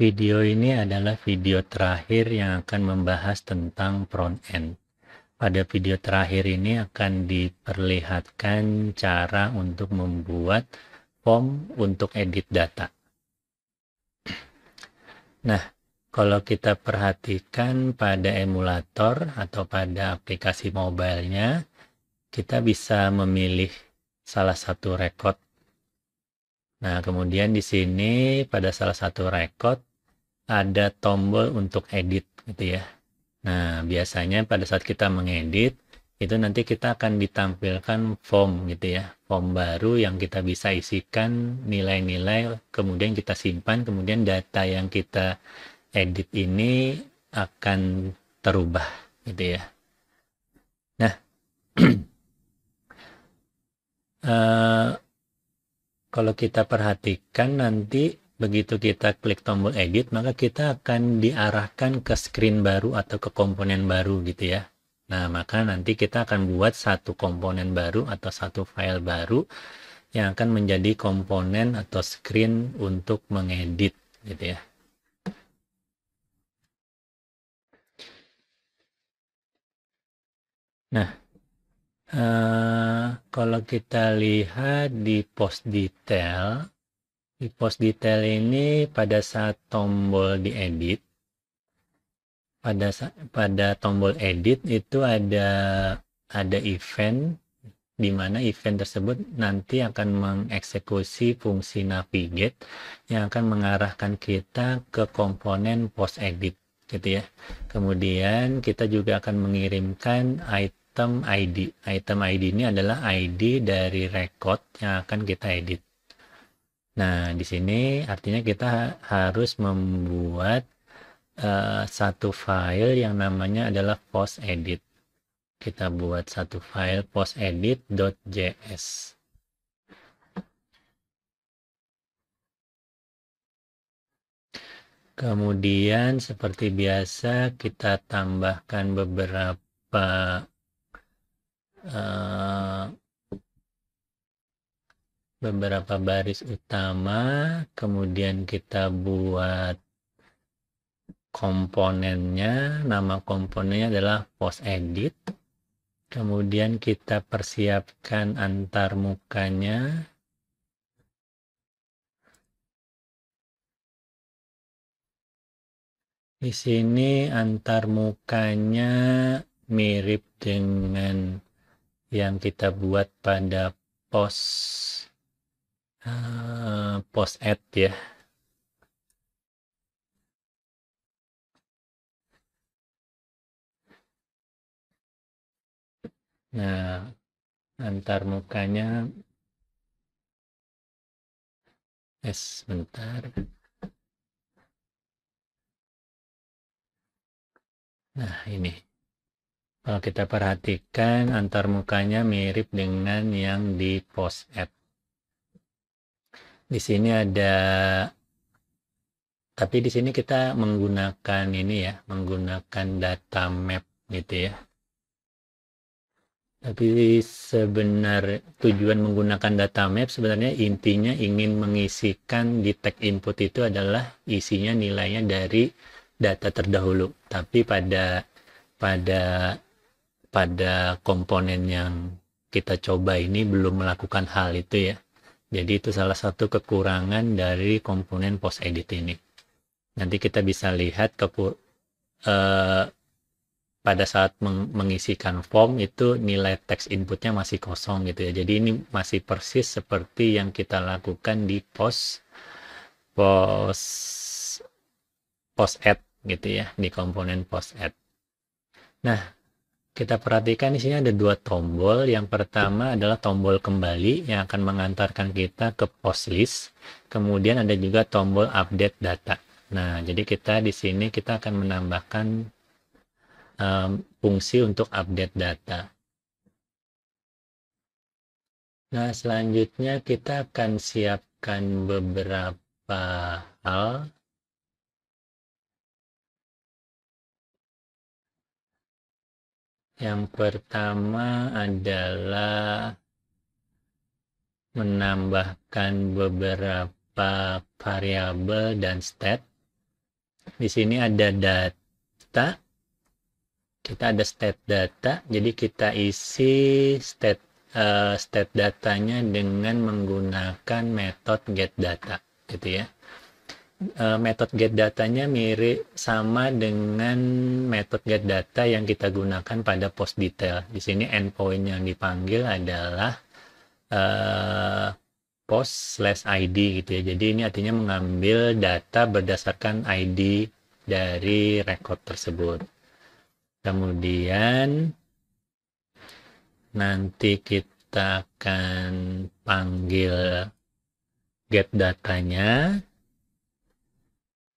Video ini adalah video terakhir yang akan membahas tentang front end. Pada video terakhir ini akan diperlihatkan cara untuk membuat form untuk edit data. Nah, kalau kita perhatikan pada emulator atau pada aplikasi mobilenya, kita bisa memilih salah satu record. Nah, kemudian di sini pada salah satu record ada tombol untuk edit gitu ya. Nah, biasanya pada saat kita mengedit, itu nanti kita akan ditampilkan form gitu ya. Form baru yang kita bisa isikan nilai-nilai, kemudian kita simpan, kemudian data yang kita edit ini akan terubah gitu ya. Nah, uh, kalau kita perhatikan nanti begitu kita klik tombol edit maka kita akan diarahkan ke screen baru atau ke komponen baru gitu ya nah maka nanti kita akan buat satu komponen baru atau satu file baru yang akan menjadi komponen atau screen untuk mengedit gitu ya nah eh, kalau kita lihat di post detail di post detail ini pada saat tombol di edit pada pada tombol edit itu ada ada event di mana event tersebut nanti akan mengeksekusi fungsi navigate yang akan mengarahkan kita ke komponen post edit gitu ya. Kemudian kita juga akan mengirimkan item ID. Item ID ini adalah ID dari record yang akan kita edit. Nah, di sini artinya kita harus membuat uh, satu file yang namanya adalah post edit. Kita buat satu file post edit.js. Kemudian seperti biasa kita tambahkan beberapa uh, beberapa baris utama, kemudian kita buat komponennya, nama komponennya adalah post edit. Kemudian kita persiapkan antar mukanya. Di sini antar mukanya mirip dengan yang kita buat pada post Eh, post ad ya nah antar mukanya es bentar nah ini kalau kita perhatikan antar mukanya mirip dengan yang di post app di sini ada tapi di sini kita menggunakan ini ya, menggunakan data map gitu ya. Tapi sebenarnya tujuan menggunakan data map sebenarnya intinya ingin mengisikan di tag input itu adalah isinya nilainya dari data terdahulu. Tapi pada pada pada komponen yang kita coba ini belum melakukan hal itu ya. Jadi itu salah satu kekurangan dari komponen post edit ini. Nanti kita bisa lihat ke uh, eh, pada saat meng mengisikan form itu nilai teks inputnya masih kosong gitu ya. Jadi ini masih persis seperti yang kita lakukan di post post post add gitu ya di komponen post add. Nah, kita perhatikan di sini ada dua tombol. Yang pertama adalah tombol kembali yang akan mengantarkan kita ke post list. Kemudian ada juga tombol update data. Nah, jadi kita di sini kita akan menambahkan um, fungsi untuk update data. Nah, selanjutnya kita akan siapkan beberapa hal Yang pertama adalah menambahkan beberapa variabel dan stat. Di sini ada data, kita ada stat data, jadi kita isi stat uh, stat datanya dengan menggunakan metode get data, gitu ya uh, metode get datanya mirip sama dengan metode get data yang kita gunakan pada post detail. Di sini endpoint yang dipanggil adalah uh, post slash ID gitu ya. Jadi ini artinya mengambil data berdasarkan ID dari record tersebut. Kemudian nanti kita akan panggil get datanya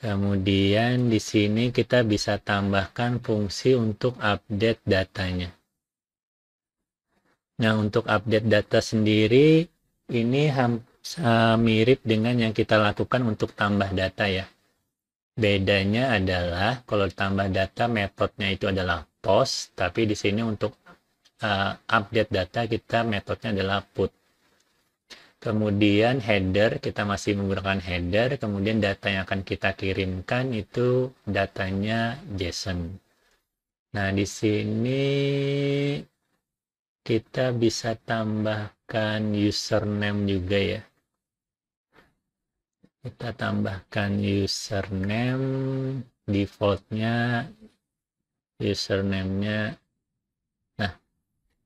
Kemudian di sini kita bisa tambahkan fungsi untuk update datanya. Nah, untuk update data sendiri ini mirip dengan yang kita lakukan untuk tambah data ya. Bedanya adalah kalau tambah data metodenya itu adalah post, tapi di sini untuk eh, update data kita metodenya adalah put kemudian header kita masih menggunakan header kemudian data yang akan kita kirimkan itu datanya JSON nah di sini kita bisa tambahkan username juga ya kita tambahkan username defaultnya username-nya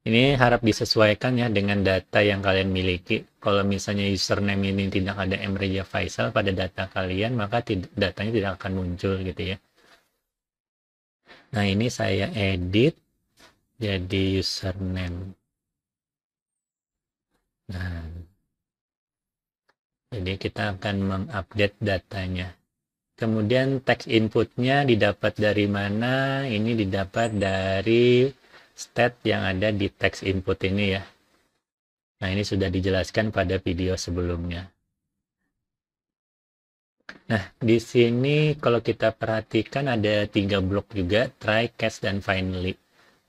ini harap disesuaikan ya dengan data yang kalian miliki. Kalau misalnya username ini tidak ada Emreja Faisal pada data kalian, maka datanya tidak akan muncul gitu ya. Nah ini saya edit jadi username. Nah, jadi kita akan mengupdate datanya. Kemudian text inputnya didapat dari mana? Ini didapat dari state yang ada di text input ini ya. Nah, ini sudah dijelaskan pada video sebelumnya. Nah, di sini kalau kita perhatikan ada tiga blok juga, try, catch, dan finally.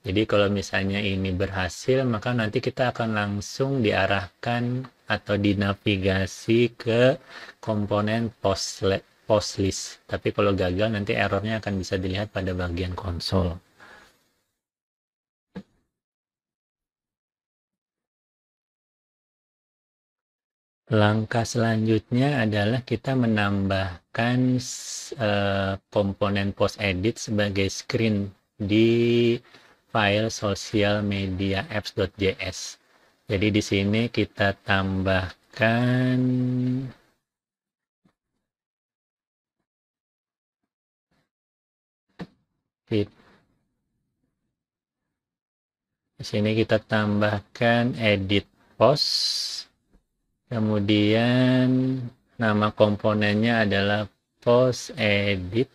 Jadi kalau misalnya ini berhasil, maka nanti kita akan langsung diarahkan atau dinavigasi ke komponen post, post list. Tapi kalau gagal, nanti errornya akan bisa dilihat pada bagian konsol. Langkah selanjutnya adalah kita menambahkan uh, komponen post edit sebagai screen di file social media apps.js. Jadi di sini kita tambahkan di sini kita tambahkan edit post kemudian nama komponennya adalah post edit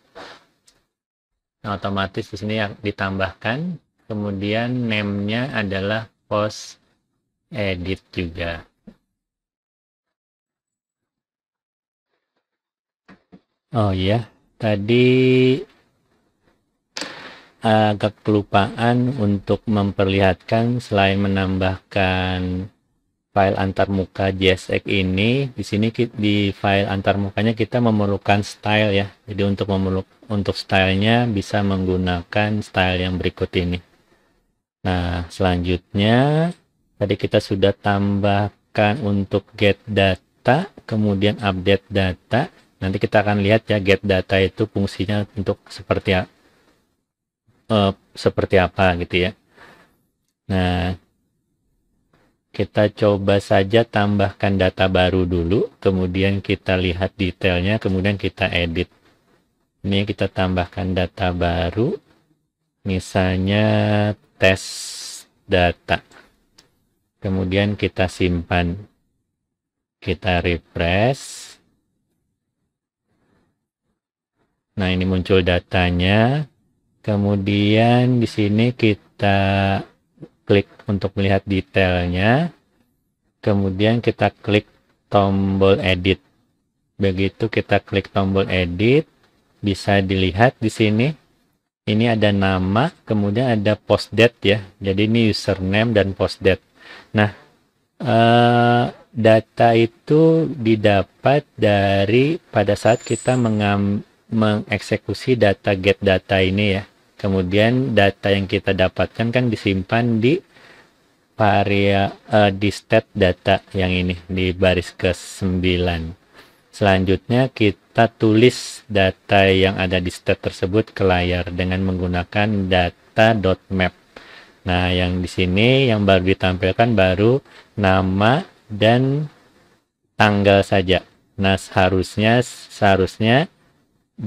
nah, otomatis di sini ditambahkan kemudian name-nya adalah post edit juga oh iya tadi agak kelupaan untuk memperlihatkan selain menambahkan file antarmuka JSX ini di sini di file antarmukanya kita memerlukan style ya jadi untuk memeluk untuk stylenya bisa menggunakan style yang berikut ini nah selanjutnya tadi kita sudah tambahkan untuk get data kemudian update data nanti kita akan lihat ya get data itu fungsinya untuk seperti uh, seperti apa gitu ya nah kita coba saja tambahkan data baru dulu, kemudian kita lihat detailnya, kemudian kita edit. Ini kita tambahkan data baru, misalnya tes data. Kemudian kita simpan. Kita refresh. Nah, ini muncul datanya. Kemudian di sini kita klik untuk melihat detailnya. Kemudian kita klik tombol edit. Begitu kita klik tombol edit, bisa dilihat di sini. Ini ada nama, kemudian ada post date ya. Jadi ini username dan post date. Nah, eh, data itu didapat dari pada saat kita mengeksekusi data get data ini ya. Kemudian data yang kita dapatkan kan disimpan di varia uh, eh, di stat data yang ini di baris ke-9. Selanjutnya kita tulis data yang ada di stat tersebut ke layar dengan menggunakan data.map. Nah, yang di sini yang baru ditampilkan baru nama dan tanggal saja. Nah, seharusnya seharusnya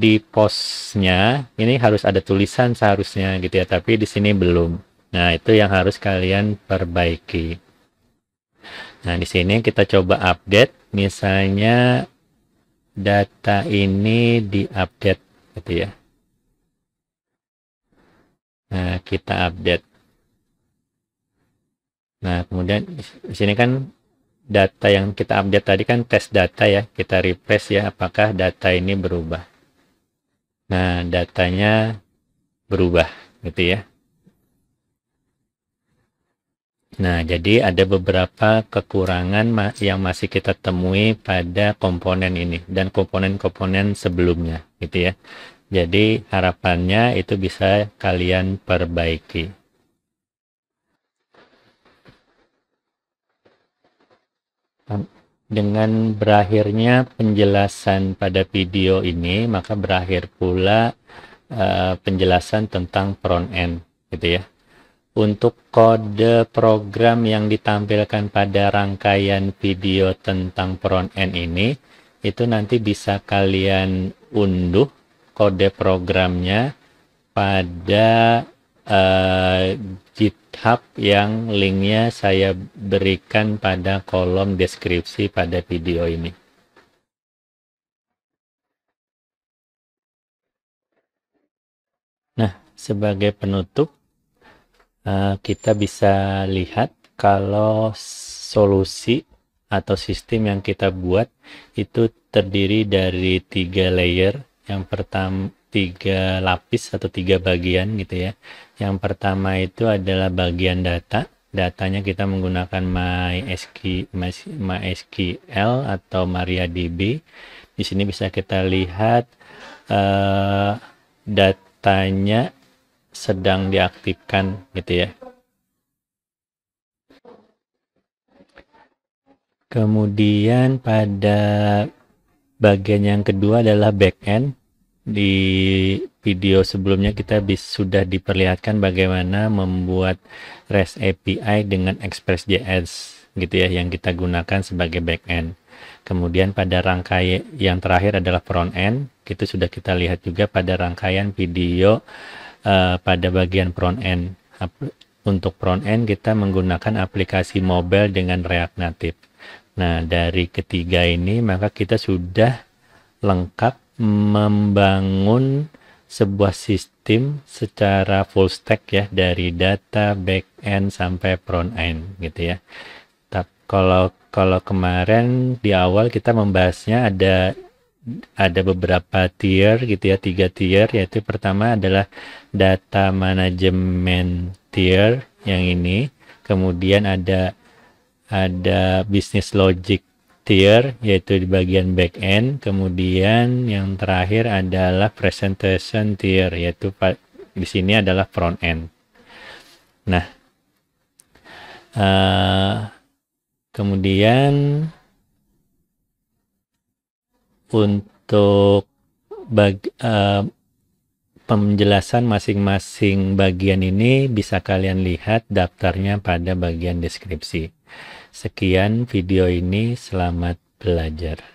di posnya ini harus ada tulisan seharusnya gitu ya tapi di sini belum nah itu yang harus kalian perbaiki nah di sini kita coba update misalnya data ini di update gitu ya nah kita update nah kemudian di sini kan data yang kita update tadi kan tes data ya kita refresh ya apakah data ini berubah Nah, datanya berubah gitu ya. Nah, jadi ada beberapa kekurangan yang masih kita temui pada komponen ini dan komponen-komponen sebelumnya gitu ya. Jadi harapannya itu bisa kalian perbaiki. Um dengan berakhirnya penjelasan pada video ini, maka berakhir pula uh, penjelasan tentang front end, gitu ya. Untuk kode program yang ditampilkan pada rangkaian video tentang front end ini, itu nanti bisa kalian unduh kode programnya pada uh, GitHub yang linknya saya berikan pada kolom deskripsi pada video ini. Nah, sebagai penutup, eh, kita bisa lihat kalau solusi atau sistem yang kita buat itu terdiri dari tiga layer. Yang pertama, tiga lapis atau tiga bagian gitu ya. Yang pertama itu adalah bagian data. Datanya kita menggunakan MySQL atau MariaDB. Di sini bisa kita lihat uh, datanya sedang diaktifkan gitu ya. Kemudian pada bagian yang kedua adalah backend di video sebelumnya kita bis, sudah diperlihatkan bagaimana membuat REST API dengan Express.js gitu ya yang kita gunakan sebagai backend. Kemudian pada rangkaian yang terakhir adalah front end, itu sudah kita lihat juga pada rangkaian video uh, pada bagian front end. untuk front end kita menggunakan aplikasi mobile dengan React Native. Nah, dari ketiga ini maka kita sudah lengkap membangun sebuah sistem secara full stack ya dari data back end sampai front end gitu ya. Tapi kalau kalau kemarin di awal kita membahasnya ada ada beberapa tier gitu ya tiga tier yaitu pertama adalah data management tier yang ini kemudian ada ada business logic tier yaitu di bagian back end kemudian yang terakhir adalah presentation tier yaitu di sini adalah front end nah uh, kemudian untuk bag, uh, penjelasan masing-masing bagian ini bisa kalian lihat daftarnya pada bagian deskripsi Sekian video ini, selamat belajar.